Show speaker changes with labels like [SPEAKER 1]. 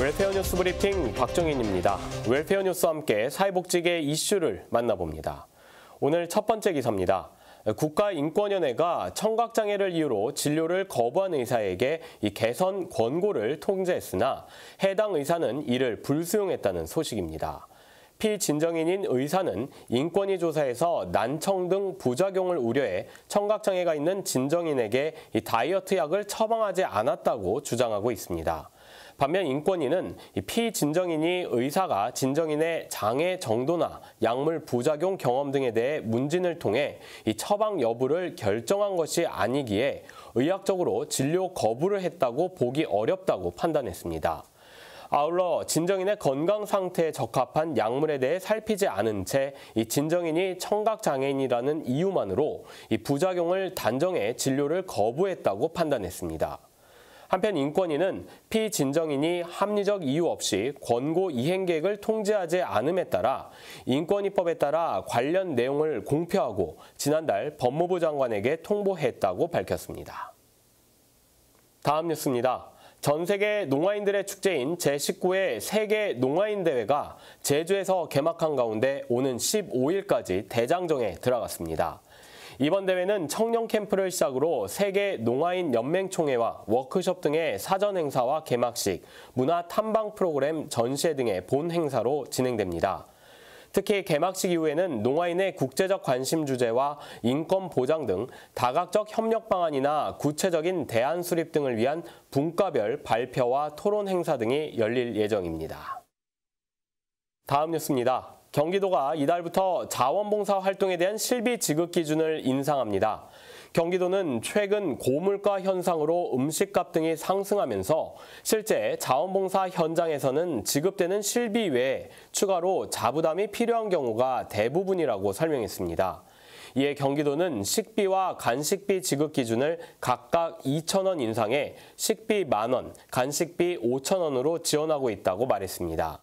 [SPEAKER 1] 웰페어 뉴스 브리핑 박정인입니다. 웰페어 뉴스와 함께 사회복지계 이슈를 만나봅니다. 오늘 첫 번째 기사입니다. 국가인권위원회가 청각장애를 이유로 진료를 거부한 의사에게 이 개선 권고를 통제했으나 해당 의사는 이를 불수용했다는 소식입니다. 피진정인인 의사는 인권위 조사에서 난청 등 부작용을 우려해 청각장애가 있는 진정인에게 다이어트 약을 처방하지 않았다고 주장하고 있습니다. 반면 인권위는 피진정인이 의사가 진정인의 장애 정도나 약물 부작용 경험 등에 대해 문진을 통해 이 처방 여부를 결정한 것이 아니기에 의학적으로 진료 거부를 했다고 보기 어렵다고 판단했습니다. 아울러 진정인의 건강 상태에 적합한 약물에 대해 살피지 않은 채이 진정인이 청각장애인이라는 이유만으로 이 부작용을 단정해 진료를 거부했다고 판단했습니다. 한편 인권위는 피진정인이 합리적 이유 없이 권고 이행 계획을 통제하지 않음에 따라 인권위법에 따라 관련 내용을 공표하고 지난달 법무부 장관에게 통보했다고 밝혔습니다. 다음 뉴스입니다. 전 세계 농아인들의 축제인 제19회 세계 농아인 대회가 제주에서 개막한 가운데 오는 15일까지 대장정에 들어갔습니다. 이번 대회는 청년 캠프를 시작으로 세계 농아인 연맹총회와 워크숍 등의 사전 행사와 개막식, 문화 탐방 프로그램 전시회 등의 본 행사로 진행됩니다. 특히 개막식 이후에는 농아인의 국제적 관심 주제와 인권 보장 등 다각적 협력 방안이나 구체적인 대안 수립 등을 위한 분과별 발표와 토론 행사 등이 열릴 예정입니다. 다음 뉴스입니다. 경기도가 이달부터 자원봉사 활동에 대한 실비 지급 기준을 인상합니다. 경기도는 최근 고물가 현상으로 음식값 등이 상승하면서 실제 자원봉사 현장에서는 지급되는 실비 외에 추가로 자부담이 필요한 경우가 대부분이라고 설명했습니다. 이에 경기도는 식비와 간식비 지급 기준을 각각 2천원 인상해 식비 만원, 간식비 5천원으로 지원하고 있다고 말했습니다.